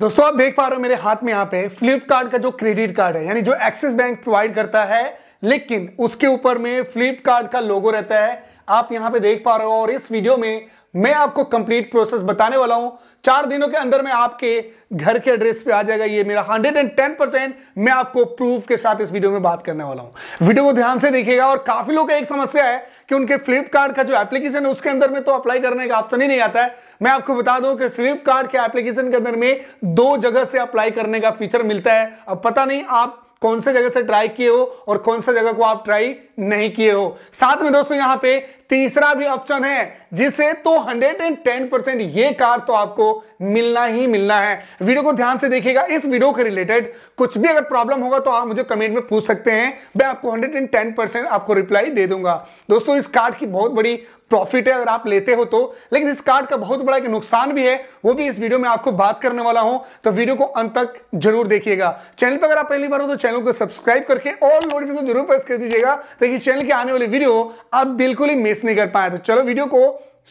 दोस्तों आप देख पा रहे हो मेरे हाथ में यहाँ पे फ्लिपकार्ट का जो क्रेडिट कार्ड है यानी जो एक्सिस बैंक प्रोवाइड करता है लेकिन उसके ऊपर में फ्लिपकार्ट का लोगो रहता है आप यहां पे देख पा रहे हो और इस वीडियो में मैं आपको कंप्लीट प्रोसेस बताने वाला हूं चार दिनों के अंदर में आपके घर के एड्रेस पे आ जाएगा ये मेरा 110 परसेंट मैं आपको प्रूफ के साथ इस वीडियो में बात करने वाला हूं वीडियो को ध्यान से देखिएगा और काफी लोगों का एक समस्या है कि उनके फ्लिपकार्ट का जो एप्लीकेशन है उसके अंदर में तो अप्लाई करने का ऑप्शन ही नहीं आता है मैं आपको बता दूं कि फ्लिपकार्ट के एप्लीकेशन के अंदर में दो जगह से अप्लाई करने का फीचर मिलता है अब पता नहीं आप कौन से जगह से ट्राई किए हो और कौन से जगह को आप ट्राई नहीं किए हो साथ में दोस्तों यहां पे तीसरा भी ऑप्शन है जिसे तो 110 परसेंट ये कार तो आपको मिलना ही मिलना है वीडियो को ध्यान से देखिएगा इस वीडियो के रिलेटेड कुछ भी अगर प्रॉब्लम होगा तो आप मुझे कमेंट में पूछ सकते हैं मैं आपको 110 परसेंट आपको रिप्लाई दे दूंगा दोस्तों इस कार्ड की बहुत बड़ी प्रॉफिट है अगर आप लेते हो तो लेकिन इस कार्ड का बहुत बड़ा एक नुकसान भी है वो भी इस वीडियो में आपको बात करने वाला हूं तो वीडियो को अंत तक जरूर देखिएगा चैनल पर अगर आप पहली बार हो तो चैनल को सब्सक्राइब करके और नोटिफिकेशन जरूर प्रेस कर दीजिएगा ताकि चैनल की आने वाली वीडियो आप बिल्कुल ही मिस नहीं कर पाया तो चलो वीडियो को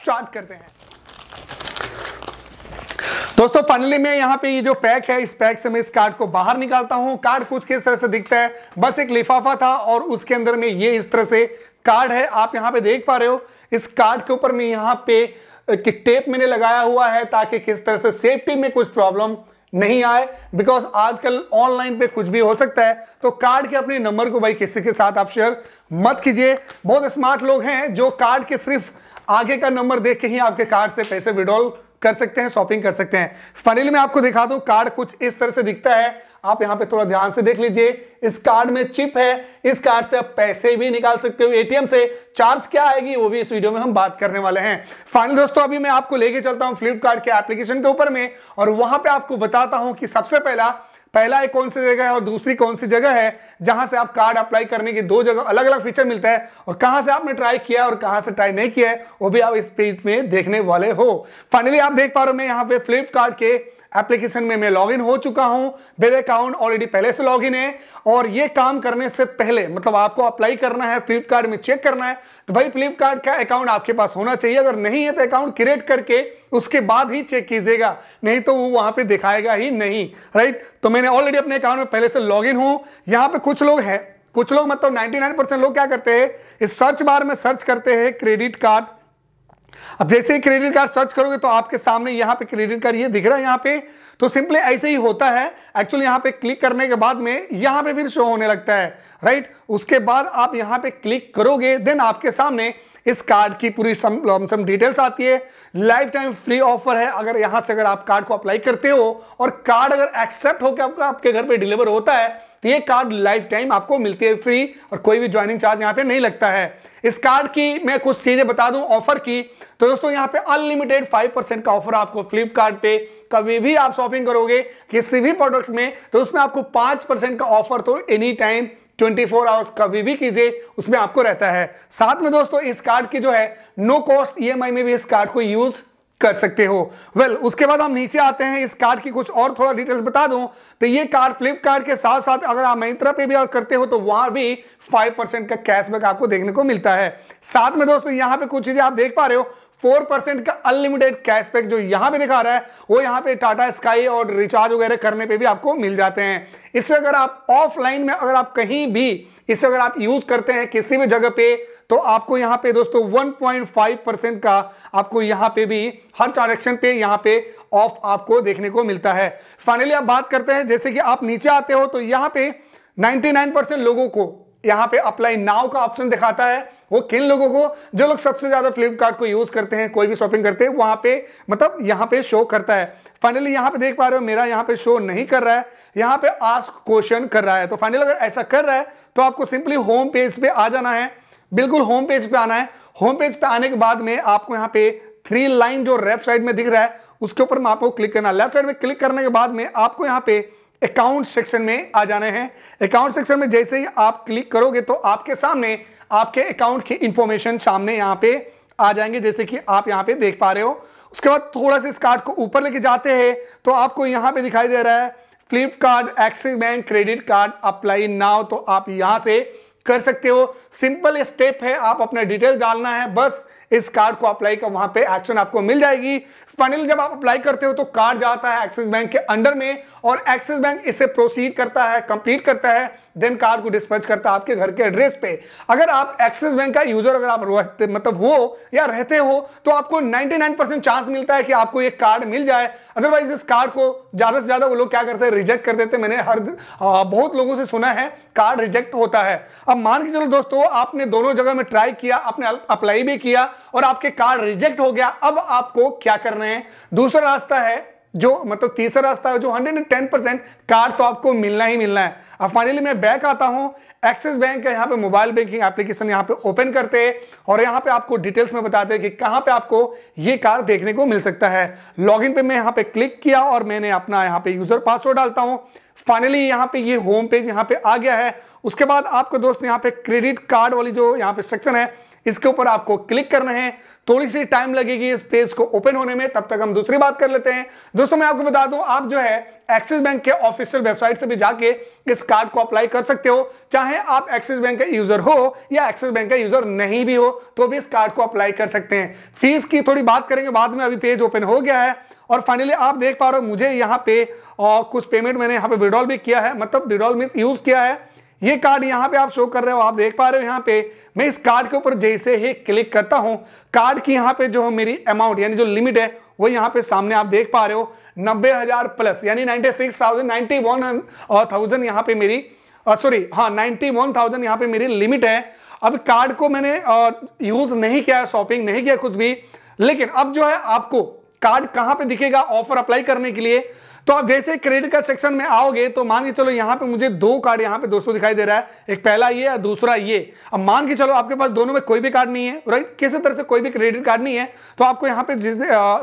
स्टार्ट करते हैं दोस्तों फाइनली मैं यहाँ पे ये जो पैक है इस पैक से मैं इस कार्ड को बाहर निकालता हूँ कार्ड कुछ किस तरह से दिखता है बस एक लिफाफा था और उसके अंदर में ये इस तरह से कार्ड है आप यहाँ पे देख पा रहे हो इस कार्ड के ऊपर मैं यहाँ पे टेप मैंने लगाया हुआ है ताकि किस तरह से सेफ्टी में कुछ प्रॉब्लम नहीं आए बिकॉज आजकल ऑनलाइन पे कुछ भी हो सकता है तो कार्ड के अपने नंबर को भाई किसी के साथ आप शेयर मत कीजिए बहुत स्मार्ट लोग हैं जो कार्ड के सिर्फ आगे का नंबर देख के ही आपके कार्ड से पैसे विड्रॉल कर सकते हैं शॉपिंग कर सकते हैं फाइनली में आपको दिखा दूं कार्ड कुछ इस तरह से दिखता है आप यहां पे थोड़ा ध्यान से देख लीजिए इस कार्ड में चिप है इस कार्ड से आप पैसे भी निकाल सकते हो एटीएम से चार्ज क्या आएगी वो भी इस वीडियो में हम बात करने वाले हैं फाइनल दोस्तों अभी मैं आपको लेके चलता हूं फ्लिपकार्ट के एप्लीकेशन के ऊपर में और वहां पर आपको बताता हूं कि सबसे पहला पहला एक कौन सी जगह है और दूसरी कौन सी जगह है जहां से आप कार्ड अप्लाई करने की दो जगह अलग अलग फीचर मिलता है और कहां से आपने ट्राई किया और कहां से ट्राई नहीं किया है वो भी आप इस पेज में देखने वाले हो फाइनली आप देख पा रहे हो मैं यहाँ पे फ्लिपकार्ट के एप्लीकेशन में मैं लॉगिन हो चुका हूं मेरे अकाउंट ऑलरेडी पहले से लॉगिन है और ये काम करने से पहले मतलब आपको अप्लाई करना है फ्लिपकार्ट में चेक करना है तो भाई फ्लिपकार्ट का अकाउंट आपके पास होना चाहिए अगर नहीं है तो अकाउंट क्रिएट करके उसके बाद ही चेक कीजिएगा नहीं तो वो वहां पर दिखाएगा ही नहीं राइट तो मैंने ऑलरेडी अपने अकाउंट में पहले से लॉग इन हूं यहां पे कुछ लोग हैं कुछ लोग मतलब 99 परसेंट लोग क्या करते हैं इस सर्च बार में सर्च करते हैं क्रेडिट कार्ड अब जैसे ही क्रेडिट कार्ड सर्च करोगे तो आपके सामने यहाँ पे क्रेडिट कार्ड ये दिख रहा है यहाँ पे तो सिंपली ऐसे ही होता है एक्चुअली यहाँ पे क्लिक करने के बाद में यहाँ पे फिर शो होने लगता है राइट उसके बाद आप यहाँ पे क्लिक करोगे देन आपके सामने इस कार्ड की पूरी सम डिटेल्स आती है लाइफ टाइम फ्री ऑफर है अगर यहां से अगर आप कार्ड को अप्लाई करते हो और कार्ड अगर एक्सेप्ट होकर आपका आपके घर पे डिलीवर होता है तो ये कार्ड लाइफ टाइम आपको मिलती है फ्री और कोई भी ज्वाइनिंग चार्ज यहाँ पे नहीं लगता है इस कार्ड की मैं कुछ चीजें बता दूं ऑफर की तो दोस्तों यहाँ पे अनलिमिटेड फाइव परसेंट का ऑफर आपको फ्लिपकार्ट पे कभी भी आप शॉपिंग करोगे किसी भी प्रोडक्ट में तो उसमें आपको पांच परसेंट का ऑफर तो any time twenty four hours कभी भी कीजिए उसमें आपको रहता है साथ में दोस्तों इस कार्ड की जो है नो कॉस्ट ई में भी इस कार्ड को यूज कर सकते हो वेल well, उसके बाद हम नीचे आते हैं इस कार्ड की कुछ और थोड़ा डिटेल्स बता दूं तो ये कार्ड फ्लिपकार्ट के साथ साथ अगर आप महिंद्रा पे भी और करते हो तो वहां भी 5% का कैशबैक आपको देखने को मिलता है साथ में दोस्तों यहां पे कुछ चीजें आप देख पा रहे हो फोर परसेंट का अनलिमिटेड कैशबैक जो यहां पे दिखा रहा है वो यहां पे टाटा स्काई और रिचार्ज वगैरह करने पे भी आपको मिल जाते हैं इससे अगर आप ऑफलाइन में अगर आप कहीं भी इसे अगर आप यूज करते हैं किसी भी जगह पे तो आपको यहाँ पे दोस्तों 1.5 परसेंट का आपको यहां पे भी हर ट्रांजेक्शन पे यहाँ पे ऑफ आपको देखने को मिलता है फाइनली आप बात करते हैं जैसे कि आप नीचे आते हो तो यहाँ पे 99 परसेंट लोगों को यहाँ पे अप्लाई नाउ का ऑप्शन दिखाता है वो किन लोगों को जो लोग सबसे ज़्यादा फ्लिपकार्ट को यूज़ करते हैं कोई भी शॉपिंग करते हैं वहां पे मतलब यहाँ पे शो करता है फाइनली यहाँ पे देख पा रहे हो मेरा यहाँ पे शो नहीं कर रहा है यहाँ पे आस्क क्वेश्चन कर रहा है तो फाइनली अगर ऐसा कर रहा है तो आपको सिंपली होम पेज पे आ जाना है बिल्कुल होम पेज पे आना है होम पेज पे आने के बाद में आपको यहाँ पे थ्री लाइन जो लेफ्ट साइड में दिख रहा है उसके ऊपर में आपको क्लिक करना लेफ्ट साइड में क्लिक करने के बाद में आपको यहाँ पे अकाउंट सेक्शन में आ जाने हैं अकाउंट सेक्शन में जैसे ही आप क्लिक करोगे तो आपके सामने आपके अकाउंट की इंफॉर्मेशन सामने यहाँ पे आ जाएंगे जैसे कि आप यहाँ पे देख पा रहे हो उसके बाद थोड़ा सा इस कार्ड को ऊपर लेके जाते हैं तो आपको यहाँ पे दिखाई दे रहा है Flipkart Axis bank credit card apply now तो आप यहाँ से कर सकते हो सिंपल स्टेप है आप अपना डिटेल डालना है बस इस कार्ड को अप्लाई कर वहां पे एक्शन आपको मिल जाएगी फाइनल जब आप अप्लाई करते हो तो कार्ड जाता है एक्सिस बैंक के अंडर में और एक्सिस बैंक इसे प्रोसीड करता है कंप्लीट करता है देन कार्ड को डिस्पैच करता है आपके घर के एड्रेस पे अगर आप एक्सिस बैंक का यूजर अगर आप रहते मतलब वो या रहते हो तो आपको 99% चांस मिलता है कि आपको ये कार्ड मिल जाए अदरवाइज इस कार्ड को ज्यादा से ज्यादा वो लोग क्या करते हैं रिजेक्ट कर देते हैं मैंने हर बहुत लोगों से सुना है कार्ड रिजेक्ट होता है अब मान के चलो दोस्तों आपने दोनों जगह में ट्राई किया आपने अप्लाई भी किया और आपके कार्ड रिजेक्ट हो गया अब आपको क्या करना रहे हैं दूसरा रास्ता है जो मतलब तीसरा रास्ता है जो 110 परसेंट कार्ड तो आपको मिलना ही मिलना है अब फाइनली मैं बैक आता हूं एक्सिस बैंक का यहां पे मोबाइल बैंकिंग एप्लीकेशन यहां पे ओपन करते हैं और यहां पे आपको डिटेल्स में बताते हैं कि कहां पे आपको ये कार्ड देखने को मिल सकता है लॉगिन पे मैं यहां पे क्लिक किया और मैंने अपना यहाँ पे यूजर पासवर्ड डालता हूँ फाइनली यहाँ पे ये होम पेज यहाँ पे आ गया है उसके बाद आपको दोस्त यहाँ पे क्रेडिट कार्ड वाली जो यहाँ पे सेक्शन है इसके ऊपर आपको क्लिक करना है थोड़ी सी टाइम लगेगी इस पेज को ओपन होने में तब तक हम दूसरी बात कर लेते हैं दोस्तों मैं आपको बता दूं आप जो है एक्सिस बैंक के ऑफिशियल वेबसाइट से भी जाके इस कार्ड को अप्लाई कर सकते हो चाहे आप एक्सिस बैंक का यूजर हो या एक्सिस बैंक का यूजर नहीं भी हो तो भी इस कार्ड को अप्लाई कर सकते हैं फीस की थोड़ी बात करेंगे बाद में अभी पेज ओपन हो गया है और फाइनली आप देख पा रहे हो मुझे यहाँ पे और कुछ पेमेंट मैंने यहाँ पे विड्रॉल भी किया है मतलब विड्रॉल मीन यूज किया है ये कार्ड यहाँ पे आप शो कर रहे हो आप देख पा रहे हो यहाँ पे मैं इस कार्ड के ऊपर जैसे ही क्लिक करता हूँ कार्ड की यहाँ पे जो मेरी अमाउंट यानी जो लिमिट है वो यहाँ पे सामने आप देख पा रहे हो नब्बे हजार प्लस यानी ninety six thousand ninety one thousand यहाँ पे मेरी सॉरी हाँ नाइन्टी वन थाउजेंड यहाँ पे मेरी लिमिट है अब कार्ड को मैंने यूज नहीं किया शॉपिंग नहीं किया कुछ भी लेकिन अब जो है आपको कार्ड कहाँ पे दिखेगा ऑफर अप्लाई करने के लिए तो आप जैसे क्रेडिट कार्ड सेक्शन में आओगे तो मान के चलो यहाँ पे मुझे दो कार्ड यहाँ पे दोस्तों दिखाई दे रहा है एक पहला ये और दूसरा ये अब मान के चलो आपके पास दोनों में कोई भी कार्ड नहीं है राइट किसी तरह से कोई भी क्रेडिट कार्ड नहीं है तो आपको यहाँ पे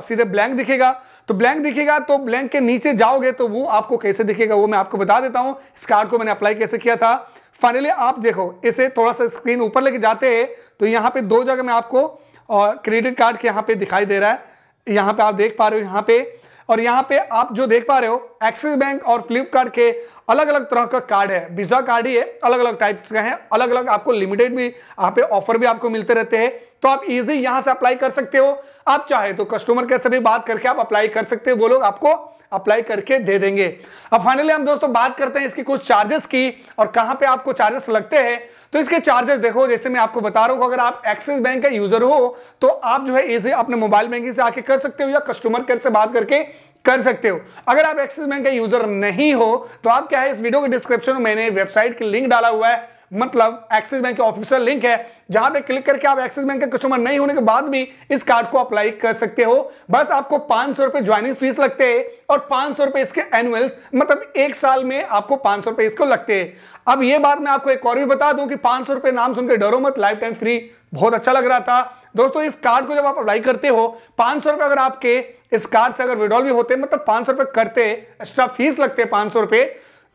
सीधे ब्लैंक दिखेगा तो ब्लैंक दिखेगा तो ब्लैंक के नीचे जाओगे तो वो आपको कैसे दिखेगा वो मैं आपको बता देता हूँ इस कार्ड को मैंने अप्लाई कैसे किया था फाइनली आप देखो इसे थोड़ा सा स्क्रीन ऊपर लेके जाते हैं तो यहाँ पे दो जगह में आपको क्रेडिट कार्ड के यहाँ पे दिखाई दे रहा है यहाँ पे आप देख पा रहे हो यहाँ पे और यहाँ पे आप जो देख पा रहे हो एक्सिस बैंक और फ्लिपकार्ट के अलग अलग तरह का कार्ड है वीजा कार्ड ही है अलग अलग टाइप्स का है अलग अलग आपको लिमिटेड भी यहाँ पे ऑफर भी आपको मिलते रहते हैं तो आप इजी यहाँ से अप्लाई कर सकते हो आप चाहे तो कस्टमर केयर से भी बात करके आप अप्लाई कर सकते हो वो लोग आपको अप्लाई करके दे देंगे अब फाइनली हम दोस्तों बात करते हैं इसकी कुछ चार्जेस की और कहां पे आपको चार्जेस लगते हैं तो इसके चार्जेस देखो जैसे मैं आपको बता रहा हूं अगर आप एक्सिस बैंक का यूजर हो तो आप जो है इसे अपने मोबाइल बैंकिंग से आके कर सकते हो या कस्टमर केयर से बात करके कर सकते हो अगर आप एक्सिस बैंक का यूजर नहीं हो तो आप क्या है इस वीडियो के डिस्क्रिप्शन में मैंने वेबसाइट की लिंक डाला हुआ है मतलब एक्सिस बैंक की ऑफिशियल लिंक है जहां पे क्लिक करके आप एक्सिस बैंक के कस्टमर नहीं होने के बाद भी इस कार्ड को अप्लाई कर सकते हो बस आपको पांच सौ रुपए ज्वाइनिंग फीस लगते हैं और पांच सौ रुपए इसके एनुअल मतलब एक साल में आपको पांच सौ रुपए इसको लगते हैं अब ये बात मैं आपको एक और भी बता दूं कि पांच सौ रुपए नाम सुनकर डरो मत लाइफ टाइम फ्री बहुत अच्छा लग रहा था दोस्तों इस कार्ड को जब आप अप्लाई करते हो पांच सौ रुपए अगर आपके इस कार्ड से अगर विड्रॉल भी होते मतलब पांच सौ रुपए करते एक्स्ट्रा फीस लगते हैं पांच सौ रुपए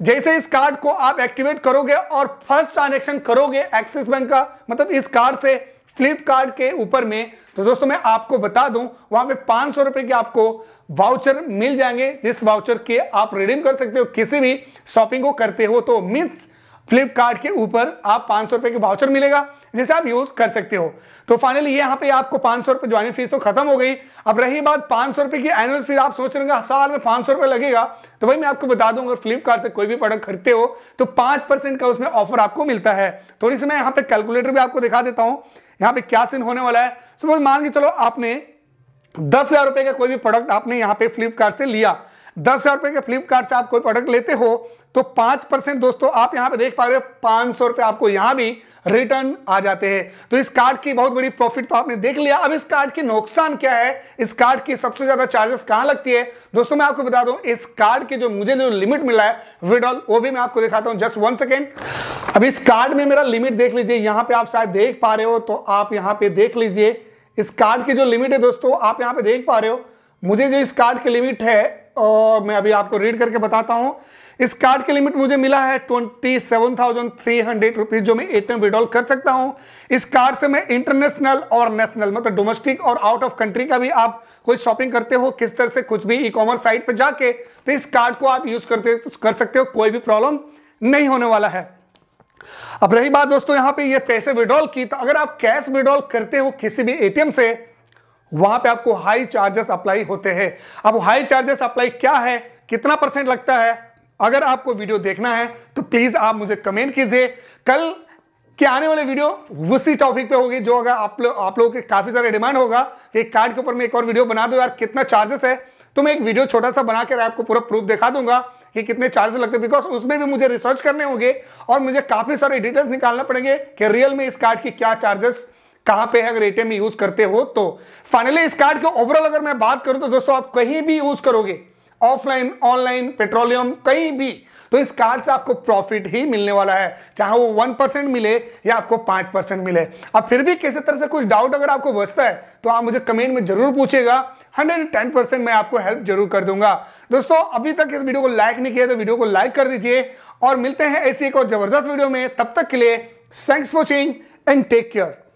जैसे इस कार्ड को आप एक्टिवेट करोगे और फर्स्ट ट्रांजेक्शन करोगे एक्सिस बैंक का मतलब इस कार्ड से फ्लिपकार्ट के ऊपर में तो दोस्तों मैं आपको बता दूं वहां पे पांच सौ रुपए के आपको वाउचर मिल जाएंगे जिस वाउचर के आप रिडीम कर सकते हो किसी भी शॉपिंग को करते हो तो मीन्स फ्लिपकार्ट के ऊपर आप पांच सौ रुपए के वाउचर मिलेगा जिसे आप यूज़ कर सकते हो तो फाइनली यहाँ पे आपको पांच सौ रुपये ज्वाइनिंग फीस तो खत्म हो गई अब रही बात पांच सौ रुपए की एनुअल फीस आप सोच रहे हाँ, साल में पांच सौ रुपए लगेगा तो भाई मैं आपको बता दूंगा अगर फ्लिपकार्ट से कोई भी प्रोडक्ट खरीदते हो तो पांच परसेंट का उसमें ऑफर आपको मिलता है थोड़ी सी मैं यहाँ पे कैलकुलेटर भी आपको दिखा देता हूँ यहाँ पे क्या सीन होने वाला है सुबह तो मान के चलो आपने दस हज़ार का कोई भी प्रोडक्ट आपने यहाँ पे फ्लिपकार्ट से लिया दस हज़ार रुपये के फ्लिपकार्ट से आप कोई प्रोडक्ट लेते हो तो पांच परसेंट दोस्तों आप यहां पे देख पा रहे हो पांच सौ रुपए आपको यहां भी रिटर्न आ जाते हैं तो इस कार्ड की बहुत बड़ी प्रॉफिट तो आपने देख लिया अब इस कार्ड की नुकसान क्या है इस कार्ड की सबसे ज्यादा चार्जेस कहां लगती है दोस्तों मैं आपको बता दूं इस कार्ड के जो मुझे जो लिमिट मिला है विड्रॉल वो भी मैं आपको दिखाता हूं जस्ट वन सेकेंड अब इस कार्ड में मेरा लिमिट देख लीजिए यहां पर आप शायद देख पा रहे हो तो आप यहां पर देख लीजिए इस कार्ड की जो लिमिट है दोस्तों आप यहां पर देख पा रहे हो मुझे जो इस कार्ड की लिमिट है और मैं अभी आपको रीड करके बताता हूं इस कार्ड की लिमिट मुझे मिला है twenty seven thousand three hundred rupees जो मैं एटीएम विड्रॉल कर सकता हूँ इस कार्ड से मैं इंटरनेशनल और नेशनल मतलब डोमेस्टिक और आउट ऑफ कंट्री का भी आप कोई शॉपिंग करते हो किस तरह से कुछ भी ई कॉमर्स साइट पर जाके तो इस कार्ड को आप यूज करते कर सकते हो कोई भी प्रॉब्लम नहीं होने वाला है अब रही बात दोस्तों यहाँ पे ये पैसे विड्रॉल की तो अगर आप कैश विड्रॉल करते हो किसी भी एटीएम से वहां पे आपको हाई चार्जेस अप्लाई होते हैं अब हाई चार्जेस अप्लाई क्या है कितना परसेंट लगता है अगर आपको वीडियो देखना है तो प्लीज आप मुझे कमेंट कीजिए कल के आने वाले वीडियो उसी टॉपिक पे होगी जो अगर आप लोग आप लोगों के काफी सारे डिमांड होगा कि कार्ड के ऊपर मैं एक और वीडियो बना दो यार कितना चार्जेस है तो मैं एक वीडियो छोटा सा बनाकर आपको पूरा प्रूफ दिखा दूंगा कि कितने चार्जेस लगते बिकॉज उसमें भी मुझे रिसर्च करने होंगे और मुझे काफी सारे डिटेल्स निकालना पड़ेंगे कि रियल में इस कार्ड की क्या चार्जेस कहां पे है अगर एटीएम यूज करते हो तो फाइनली इस कार्ड के ओवरऑल अगर मैं बात करूं तो दोस्तों आप कहीं भी यूज करोगे ऑफलाइन ऑनलाइन पेट्रोलियम कहीं भी तो इस कार्ड से आपको प्रॉफिट ही मिलने वाला है चाहे वो वन परसेंट मिले या आपको पांच परसेंट मिले अब फिर भी किसी तरह से कुछ डाउट अगर आपको बचता है तो आप मुझे कमेंट में जरूर पूछेगा हंड्रेड टेन परसेंट मैं आपको हेल्प जरूर कर दूंगा दोस्तों अभी तक इस वीडियो को लाइक नहीं किया तो वीडियो को लाइक कर दीजिए और मिलते हैं ऐसी एक और जबरदस्त वीडियो में तब तक के लिए thanks watching and take care